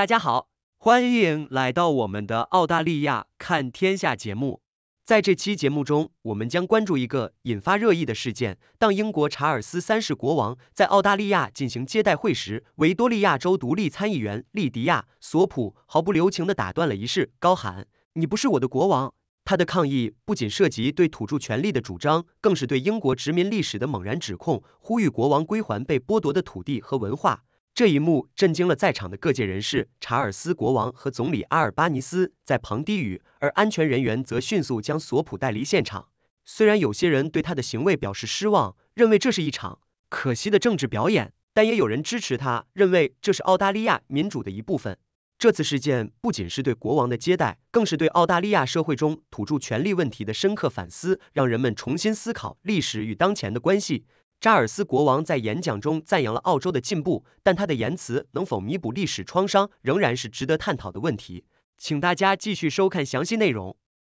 大家好，欢迎来到我们的澳大利亚看天下节目。在这期节目中，我们将关注一个引发热议的事件。当英国查尔斯三世国王在澳大利亚进行接待会时，维多利亚州独立参议员利迪亚·索普毫不留情地打断了仪式，高喊：“你不是我的国王！”他的抗议不仅涉及对土著权利的主张，更是对英国殖民历史的猛然指控，呼吁国王归还被剥夺的土地和文化。这一幕震惊了在场的各界人士，查尔斯国王和总理阿尔巴尼斯在旁低语，而安全人员则迅速将索普带离现场。虽然有些人对他的行为表示失望，认为这是一场可惜的政治表演，但也有人支持他，认为这是澳大利亚民主的一部分。这次事件不仅是对国王的接待，更是对澳大利亚社会中土著权利问题的深刻反思，让人们重新思考历史与当前的关系。查尔斯国王在演讲中赞扬了澳洲的进步，但他的言辞能否弥补历史创伤，仍然是值得探讨的问题。请大家继续收看详细内容。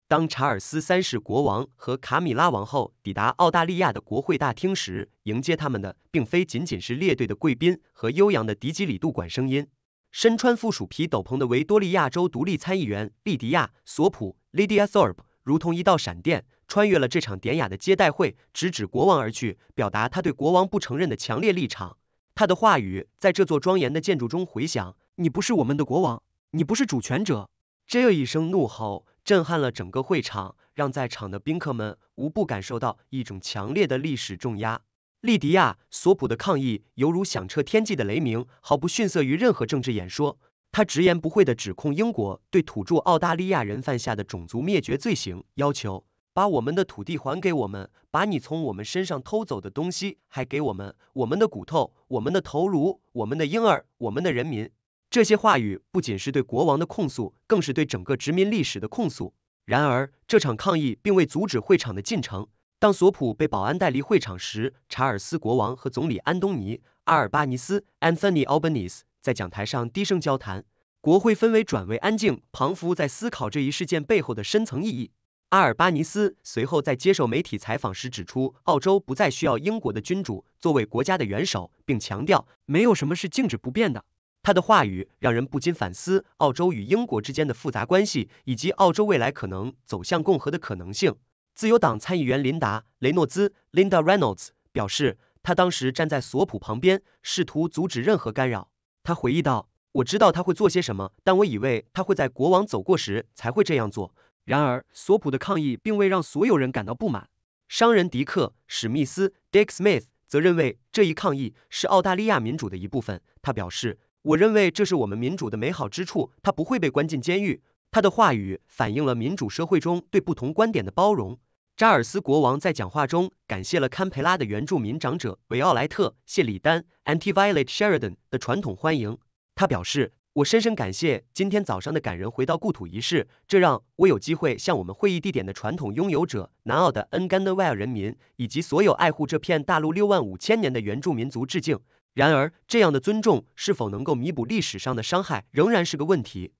当查尔斯三世国王和卡米拉王后抵达澳大利亚的国会大厅时，迎接他们的并非仅仅是列队的贵宾和悠扬的迪基里杜管声音，身穿附属皮斗篷的维多利亚州独立参议员利迪亚·索普 （Lydia Thorpe） 如同一道闪电。穿越了这场典雅的接待会，直指国王而去，表达他对国王不承认的强烈立场。他的话语在这座庄严的建筑中回响：“你不是我们的国王，你不是主权者。”这一声怒吼震撼了整个会场，让在场的宾客们无不感受到一种强烈的历史重压。利迪亚·索普的抗议犹如响彻天际的雷鸣，毫不逊色于任何政治演说。他直言不讳地指控英国对土著澳大利亚人犯下的种族灭绝罪行，要求。把我们的土地还给我们，把你从我们身上偷走的东西还给我们，我们的骨头，我们的头颅，我们的婴儿，我们的人民。这些话语不仅是对国王的控诉，更是对整个殖民历史的控诉。然而，这场抗议并未阻止会场的进程。当索普被保安带离会场时，查尔斯国王和总理安东尼·阿尔巴尼斯 （Anthony Albanese） 在讲台上低声交谈。国会氛围转为安静，庞福在思考这一事件背后的深层意义。阿尔巴尼斯随后在接受媒体采访时指出，澳洲不再需要英国的君主作为国家的元首，并强调没有什么是静止不变的。他的话语让人不禁反思澳洲与英国之间的复杂关系，以及澳洲未来可能走向共和的可能性。自由党参议员琳达·雷诺兹 （Linda Reynolds） 表示，他当时站在索普旁边，试图阻止任何干扰。他回忆道：“我知道他会做些什么，但我以为他会在国王走过时才会这样做。”然而，索普的抗议并未让所有人感到不满。商人迪克·史密斯 （Dick Smith） 则认为这一抗议是澳大利亚民主的一部分。他表示：“我认为这是我们民主的美好之处，他不会被关进监狱。”他的话语反映了民主社会中对不同观点的包容。查尔斯国王在讲话中感谢了堪培拉的原住民长者维奥莱特·谢里丹 （Anti-Violet Sheridan） 的传统欢迎。他表示。我深深感谢今天早上的感人回到故土仪式，这让我有机会向我们会议地点的传统拥有者南澳的 n g a n w 人民以及所有爱护这片大陆六万五千年的原住民族致敬。然而，这样的尊重是否能够弥补历史上的伤害仍然是个问题。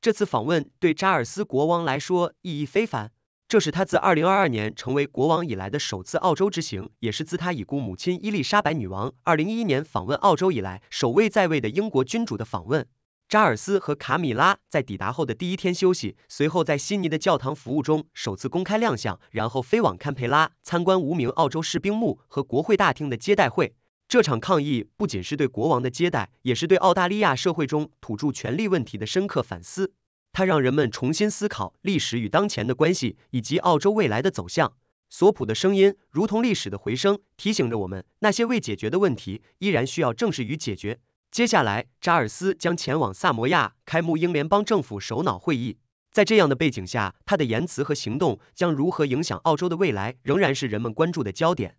这次访问对查尔斯国王来说意义非凡，这是他自2022年成为国王以来的首次澳洲之行，也是自他已故母亲伊丽莎白女王2011年访问澳洲以来首位在位的英国君主的访问。查尔斯和卡米拉在抵达后的第一天休息，随后在悉尼的教堂服务中首次公开亮相，然后飞往堪培拉参观无名澳洲士兵墓和国会大厅的接待会。这场抗议不仅是对国王的接待，也是对澳大利亚社会中土著权利问题的深刻反思。它让人们重新思考历史与当前的关系以及澳洲未来的走向。索普的声音如同历史的回声，提醒着我们那些未解决的问题依然需要正视与解决。接下来，查尔斯将前往萨摩亚，开幕英联邦政府首脑会议。在这样的背景下，他的言辞和行动将如何影响澳洲的未来，仍然是人们关注的焦点。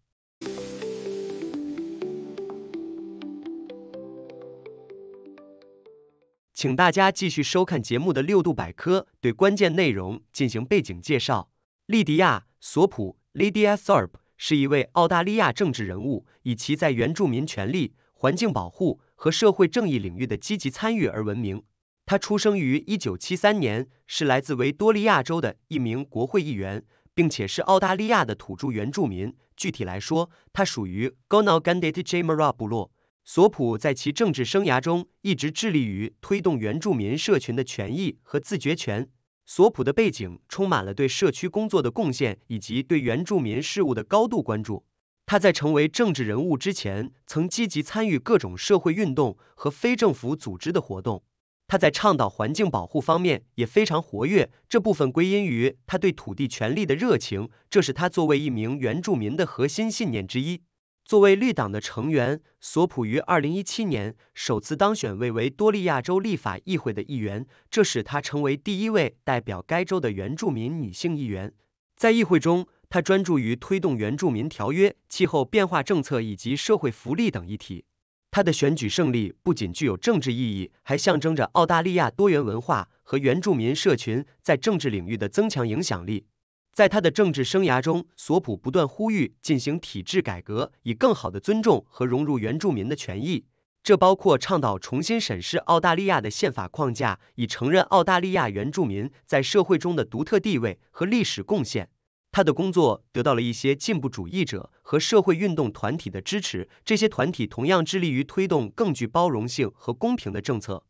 请大家继续收看节目的六度百科，对关键内容进行背景介绍。利迪亚·索普 （Lydia Thorpe） 是一位澳大利亚政治人物，以其在原住民权利、环境保护。和社会正义领域的积极参与而闻名。他出生于一九七三年，是来自维多利亚州的一名国会议员，并且是澳大利亚的土著原住民。具体来说，他属于 Gonoganditj m a r a 部落。索普在其政治生涯中一直致力于推动原住民社群的权益和自决权。索普的背景充满了对社区工作的贡献以及对原住民事务的高度关注。他在成为政治人物之前，曾积极参与各种社会运动和非政府组织的活动。他在倡导环境保护方面也非常活跃，这部分归因于他对土地权利的热情，这是他作为一名原住民的核心信念之一。作为绿党的成员，索普于二零一七年首次当选为维多利亚州立法议会的议员，这使他成为第一位代表该州的原住民女性议员。在议会中，他专注于推动原住民条约、气候变化政策以及社会福利等议题。他的选举胜利不仅具有政治意义，还象征着澳大利亚多元文化和原住民社群在政治领域的增强影响力。在他的政治生涯中，索普不断呼吁进行体制改革，以更好的尊重和融入原住民的权益。这包括倡导重新审视澳大利亚的宪法框架，以承认澳大利亚原住民在社会中的独特地位和历史贡献。他的工作得到了一些进步主义者和社会运动团体的支持，这些团体同样致力于推动更具包容性和公平的政策。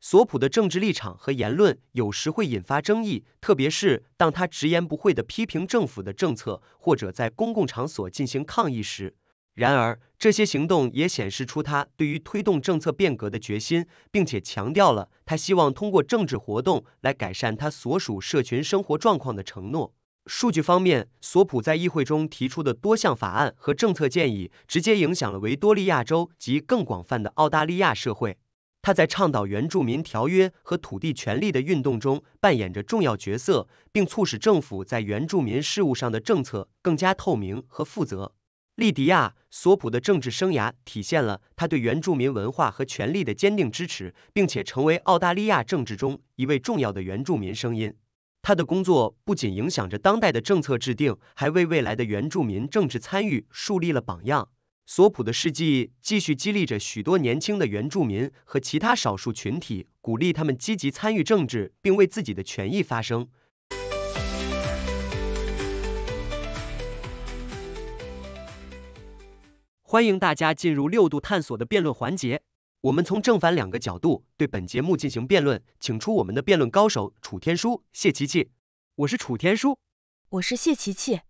索普的政治立场和言论有时会引发争议，特别是当他直言不讳地批评政府的政策，或者在公共场所进行抗议时。然而，这些行动也显示出他对于推动政策变革的决心，并且强调了他希望通过政治活动来改善他所属社群生活状况的承诺。数据方面，索普在议会中提出的多项法案和政策建议，直接影响了维多利亚州及更广泛的澳大利亚社会。他在倡导原住民条约和土地权利的运动中扮演着重要角色，并促使政府在原住民事务上的政策更加透明和负责。利迪亚·索普的政治生涯体现了他对原住民文化和权利的坚定支持，并且成为澳大利亚政治中一位重要的原住民声音。他的工作不仅影响着当代的政策制定，还为未来的原住民政治参与树立了榜样。索普的事迹继续激励着许多年轻的原住民和其他少数群体，鼓励他们积极参与政治，并为自己的权益发声。欢迎大家进入六度探索的辩论环节。我们从正反两个角度对本节目进行辩论，请出我们的辩论高手楚天舒、谢琪琪。我是楚天舒，我是谢琪琪。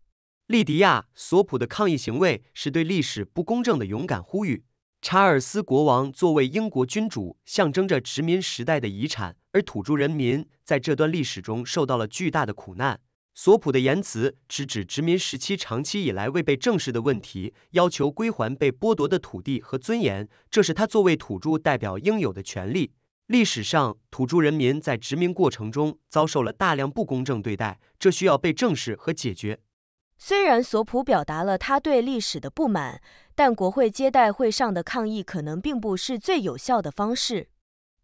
利迪亚·索普的抗议行为是对历史不公正的勇敢呼吁。查尔斯国王作为英国君主，象征着殖民时代的遗产，而土著人民在这段历史中受到了巨大的苦难。索普的言辞直指殖民时期长期以来未被正视的问题，要求归还被剥夺的土地和尊严，这是他作为土著代表应有的权利。历史上，土著人民在殖民过程中遭受了大量不公正对待，这需要被正视和解决。虽然索普表达了他对历史的不满，但国会接待会上的抗议可能并不是最有效的方式。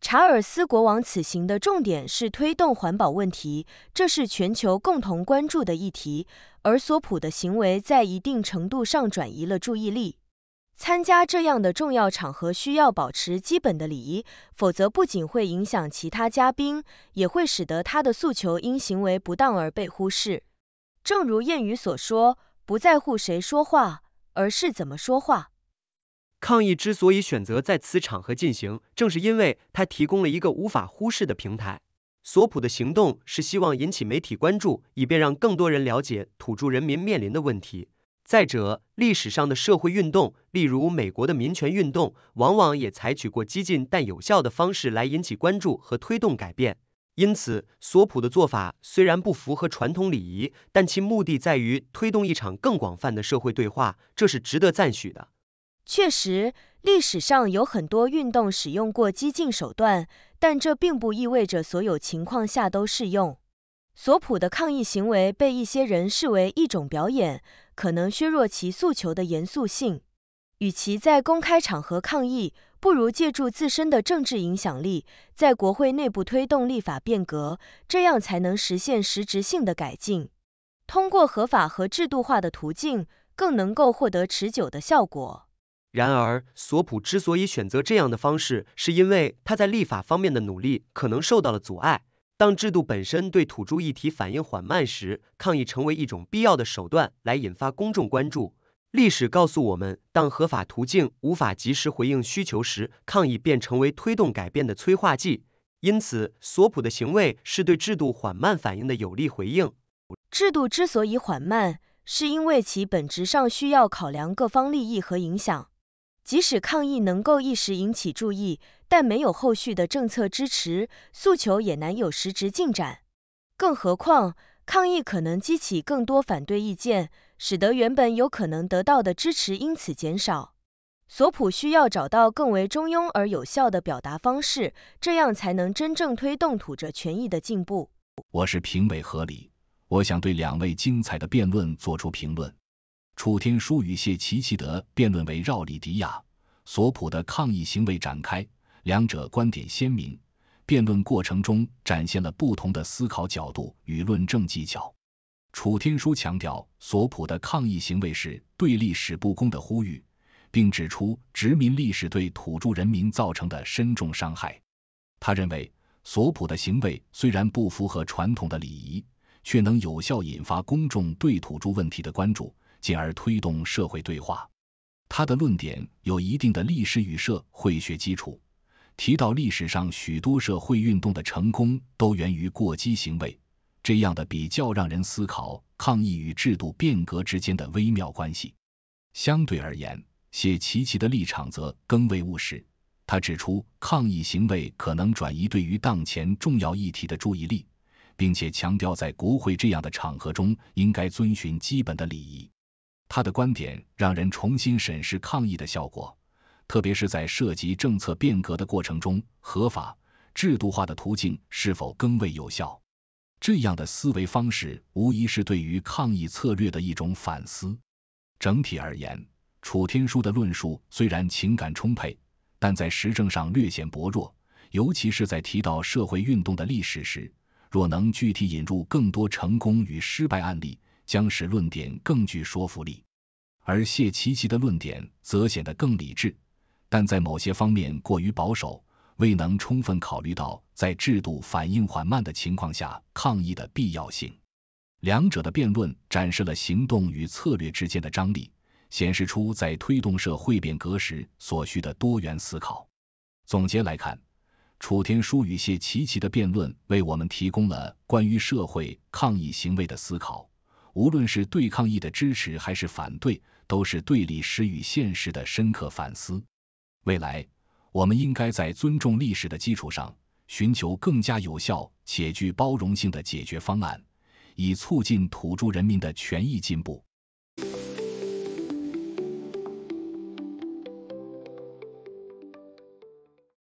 查尔斯国王此行的重点是推动环保问题，这是全球共同关注的议题。而索普的行为在一定程度上转移了注意力。参加这样的重要场合需要保持基本的礼仪，否则不仅会影响其他嘉宾，也会使得他的诉求因行为不当而被忽视。正如谚语所说，不在乎谁说话，而是怎么说话。抗议之所以选择在此场合进行，正是因为它提供了一个无法忽视的平台。索普的行动是希望引起媒体关注，以便让更多人了解土著人民面临的问题。再者，历史上的社会运动，例如美国的民权运动，往往也采取过激进但有效的方式来引起关注和推动改变。因此，索普的做法虽然不符合传统礼仪，但其目的在于推动一场更广泛的社会对话，这是值得赞许的。确实，历史上有很多运动使用过激进手段，但这并不意味着所有情况下都适用。索普的抗议行为被一些人视为一种表演，可能削弱其诉求的严肃性。与其在公开场合抗议，不如借助自身的政治影响力，在国会内部推动立法变革，这样才能实现实质性的改进。通过合法和制度化的途径，更能够获得持久的效果。然而，索普之所以选择这样的方式，是因为他在立法方面的努力可能受到了阻碍。当制度本身对土著议题反应缓慢时，抗议成为一种必要的手段来引发公众关注。历史告诉我们，当合法途径无法及时回应需求时，抗议便成为推动改变的催化剂。因此，索普的行为是对制度缓慢反应的有力回应。制度之所以缓慢，是因为其本质上需要考量各方利益和影响。即使抗议能够一时引起注意，但没有后续的政策支持，诉求也难有实质进展。更何况，抗议可能激起更多反对意见，使得原本有可能得到的支持因此减少。索普需要找到更为中庸而有效的表达方式，这样才能真正推动土著权益的进步。我是评委何理，我想对两位精彩的辩论做出评论。楚天舒与谢奇奇德辩论围绕里迪亚索普的抗议行为展开，两者观点鲜明。辩论过程中展现了不同的思考角度与论证技巧。楚天舒强调索普的抗议行为是对历史不公的呼吁，并指出殖民历史对土著人民造成的深重伤害。他认为索普的行为虽然不符合传统的礼仪，却能有效引发公众对土著问题的关注。进而推动社会对话。他的论点有一定的历史与社会学基础，提到历史上许多社会运动的成功都源于过激行为，这样的比较让人思考抗议与制度变革之间的微妙关系。相对而言，谢奇奇的立场则更为务实。他指出，抗议行为可能转移对于当前重要议题的注意力，并且强调在国会这样的场合中，应该遵循基本的礼仪。他的观点让人重新审视抗议的效果，特别是在涉及政策变革的过程中，合法、制度化的途径是否更为有效？这样的思维方式无疑是对于抗议策略的一种反思。整体而言，楚天舒的论述虽然情感充沛，但在实证上略显薄弱，尤其是在提到社会运动的历史时，若能具体引入更多成功与失败案例。将使论点更具说服力，而谢奇奇的论点则显得更理智，但在某些方面过于保守，未能充分考虑到在制度反应缓慢的情况下抗议的必要性。两者的辩论展示了行动与策略之间的张力，显示出在推动社会变革时所需的多元思考。总结来看，楚天舒与谢奇奇的辩论为我们提供了关于社会抗议行为的思考。无论是对抗议的支持还是反对，都是对历史与现实的深刻反思。未来，我们应该在尊重历史的基础上，寻求更加有效且具包容性的解决方案，以促进土著人民的权益进步。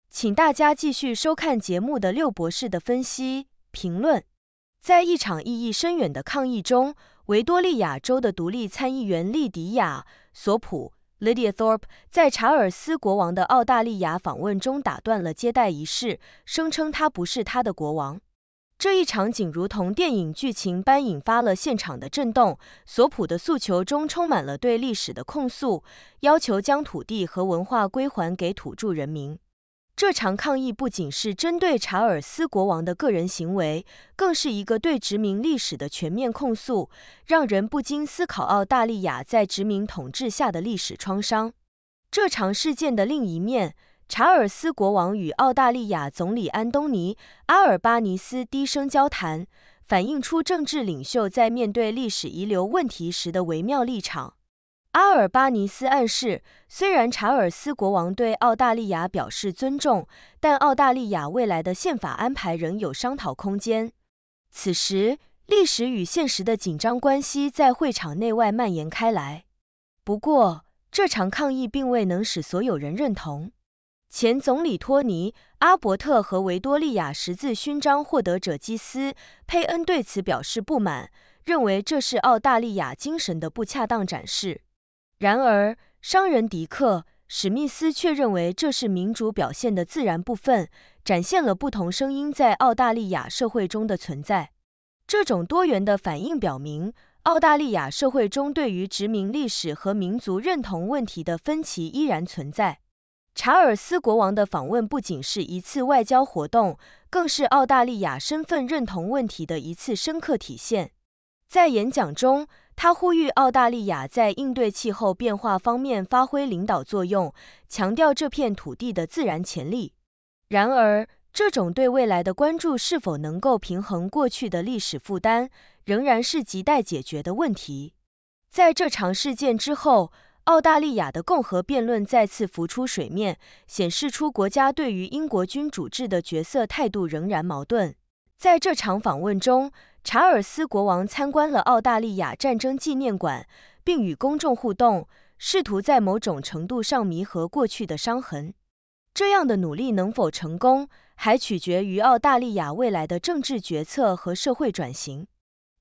请大家继续收看节目的六博士的分析评论。在一场意义深远的抗议中，维多利亚州的独立参议员丽迪亚·索普 （Lydia Thorpe） 在查尔斯国王的澳大利亚访问中打断了接待仪式，声称他不是他的国王。这一场景如同电影剧情般引发了现场的震动。索普的诉求中充满了对历史的控诉，要求将土地和文化归还给土著人民。这场抗议不仅是针对查尔斯国王的个人行为，更是一个对殖民历史的全面控诉，让人不禁思考澳大利亚在殖民统治下的历史创伤。这场事件的另一面，查尔斯国王与澳大利亚总理安东尼阿尔巴尼斯低声交谈，反映出政治领袖在面对历史遗留问题时的微妙立场。阿尔巴尼斯暗示，虽然查尔斯国王对澳大利亚表示尊重，但澳大利亚未来的宪法安排仍有商讨空间。此时，历史与现实的紧张关系在会场内外蔓延开来。不过，这场抗议并未能使所有人认同。前总理托尼·阿伯特和维多利亚十字勋章获得者基斯·佩恩对此表示不满，认为这是澳大利亚精神的不恰当展示。然而，商人迪克·史密斯却认为这是民主表现的自然部分，展现了不同声音在澳大利亚社会中的存在。这种多元的反应表明，澳大利亚社会中对于殖民历史和民族认同问题的分歧依然存在。查尔斯国王的访问不仅是一次外交活动，更是澳大利亚身份认同问题的一次深刻体现。在演讲中，他呼吁澳大利亚在应对气候变化方面发挥领导作用，强调这片土地的自然潜力。然而，这种对未来的关注是否能够平衡过去的历史负担，仍然是亟待解决的问题。在这场事件之后，澳大利亚的共和辩论再次浮出水面，显示出国家对于英国君主制的角色态度仍然矛盾。在这场访问中，查尔斯国王参观了澳大利亚战争纪念馆，并与公众互动，试图在某种程度上弥合过去的伤痕。这样的努力能否成功，还取决于澳大利亚未来的政治决策和社会转型。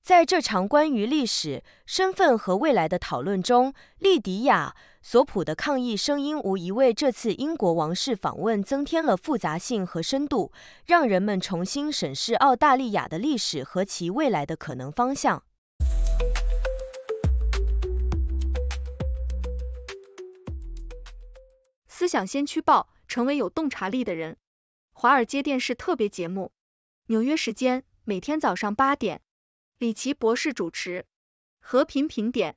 在这场关于历史、身份和未来的讨论中，利迪亚。索普的抗议声音无疑为这次英国王室访问增添了复杂性和深度，让人们重新审视澳大利亚的历史和其未来的可能方向。思想先驱报，成为有洞察力的人。华尔街电视特别节目，纽约时间每天早上八点，李奇博士主持。和平评点。